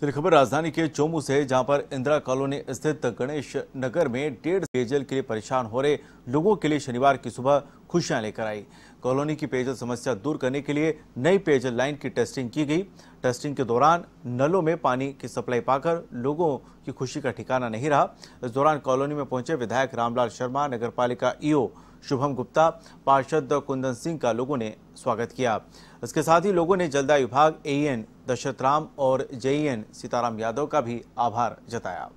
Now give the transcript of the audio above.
चलिए खबर राजधानी के चोमू से जहां पर इंदिरा कॉलोनी स्थित गणेश नगर में डेढ़ पेयजल के लिए परेशान हो रहे लोगों के लिए शनिवार की सुबह खुशियां लेकर आई कॉलोनी की पेयजल समस्या दूर करने के लिए नई पेयजल लाइन की टेस्टिंग की गई टेस्टिंग के दौरान नलों में पानी की सप्लाई पाकर लोगों की खुशी का ठिकाना नहीं रहा इस दौरान कॉलोनी में पहुंचे विधायक रामलाल शर्मा नगर पालिका ईओ शुभम गुप्ता पार्षद कुंदन सिंह का लोगों ने स्वागत किया इसके साथ ही लोगों ने जलदाय विभाग एएन दशरथ राम और जेईएन सीताराम यादव का भी आभार जताया